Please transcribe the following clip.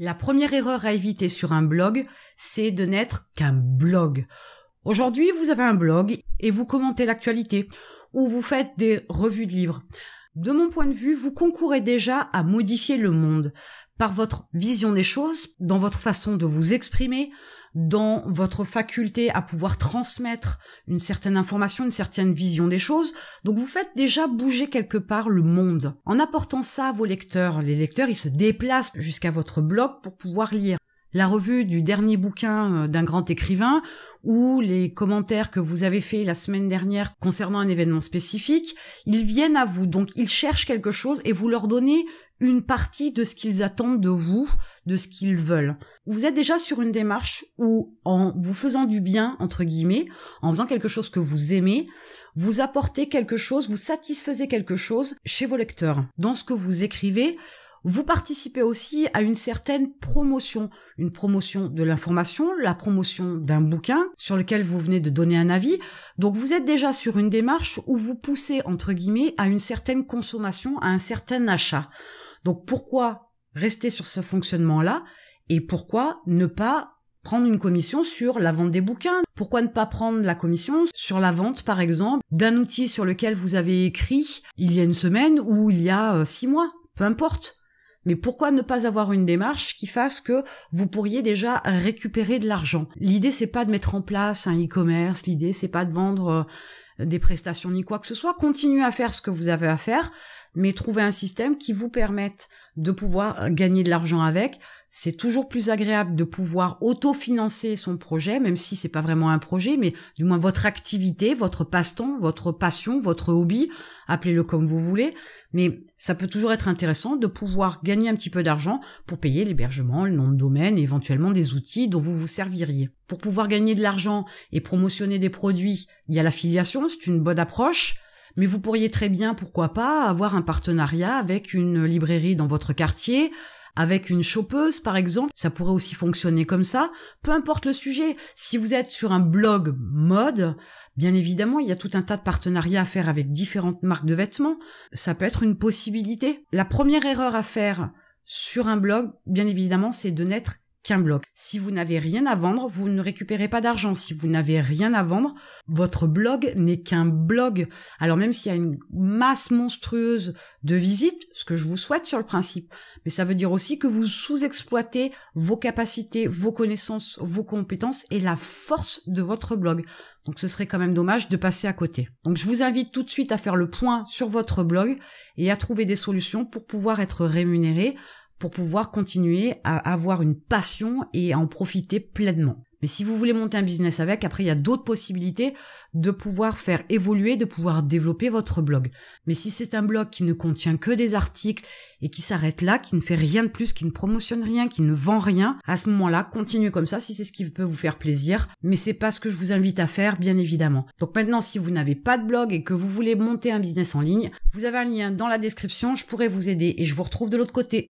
La première erreur à éviter sur un blog, c'est de n'être qu'un blog. Aujourd'hui, vous avez un blog et vous commentez l'actualité ou vous faites des revues de livres. De mon point de vue, vous concourez déjà à modifier le monde par votre vision des choses, dans votre façon de vous exprimer, dans votre faculté à pouvoir transmettre une certaine information, une certaine vision des choses. Donc vous faites déjà bouger quelque part le monde. En apportant ça à vos lecteurs, les lecteurs, ils se déplacent jusqu'à votre blog pour pouvoir lire la revue du dernier bouquin euh, d'un grand écrivain ou les commentaires que vous avez faits la semaine dernière concernant un événement spécifique, ils viennent à vous. Donc ils cherchent quelque chose et vous leur donnez une partie de ce qu'ils attendent de vous, de ce qu'ils veulent. Vous êtes déjà sur une démarche où, en vous faisant du bien, entre guillemets, en faisant quelque chose que vous aimez, vous apportez quelque chose, vous satisfaisez quelque chose chez vos lecteurs. Dans ce que vous écrivez, vous participez aussi à une certaine promotion, une promotion de l'information, la promotion d'un bouquin sur lequel vous venez de donner un avis. Donc vous êtes déjà sur une démarche où vous poussez, entre guillemets, à une certaine consommation, à un certain achat. Donc pourquoi rester sur ce fonctionnement-là et pourquoi ne pas prendre une commission sur la vente des bouquins Pourquoi ne pas prendre la commission sur la vente, par exemple, d'un outil sur lequel vous avez écrit il y a une semaine ou il y a euh, six mois Peu importe. Mais pourquoi ne pas avoir une démarche qui fasse que vous pourriez déjà récupérer de l'argent L'idée c'est pas de mettre en place un e-commerce, l'idée c'est pas de vendre euh, des prestations ni quoi que ce soit, continuez à faire ce que vous avez à faire, mais trouvez un système qui vous permette de pouvoir euh, gagner de l'argent avec, c'est toujours plus agréable de pouvoir autofinancer son projet, même si c'est pas vraiment un projet, mais du moins votre activité, votre passe-temps, votre passion, votre hobby, appelez-le comme vous voulez. Mais ça peut toujours être intéressant de pouvoir gagner un petit peu d'argent pour payer l'hébergement, le nom de domaine, et éventuellement des outils dont vous vous serviriez. Pour pouvoir gagner de l'argent et promotionner des produits, il y a l'affiliation, c'est une bonne approche. Mais vous pourriez très bien, pourquoi pas, avoir un partenariat avec une librairie dans votre quartier, avec une chopeuse par exemple, ça pourrait aussi fonctionner comme ça, peu importe le sujet. Si vous êtes sur un blog mode, bien évidemment, il y a tout un tas de partenariats à faire avec différentes marques de vêtements, ça peut être une possibilité. La première erreur à faire sur un blog, bien évidemment, c'est de n'être blog. Si vous n'avez rien à vendre, vous ne récupérez pas d'argent. Si vous n'avez rien à vendre, votre blog n'est qu'un blog. Alors même s'il y a une masse monstrueuse de visites, ce que je vous souhaite sur le principe, mais ça veut dire aussi que vous sous-exploitez vos capacités, vos connaissances, vos compétences et la force de votre blog. Donc ce serait quand même dommage de passer à côté. Donc je vous invite tout de suite à faire le point sur votre blog et à trouver des solutions pour pouvoir être rémunéré pour pouvoir continuer à avoir une passion et à en profiter pleinement. Mais si vous voulez monter un business avec, après il y a d'autres possibilités de pouvoir faire évoluer, de pouvoir développer votre blog. Mais si c'est un blog qui ne contient que des articles et qui s'arrête là, qui ne fait rien de plus, qui ne promotionne rien, qui ne vend rien, à ce moment-là, continuez comme ça si c'est ce qui peut vous faire plaisir. Mais c'est pas ce que je vous invite à faire, bien évidemment. Donc maintenant, si vous n'avez pas de blog et que vous voulez monter un business en ligne, vous avez un lien dans la description, je pourrais vous aider et je vous retrouve de l'autre côté.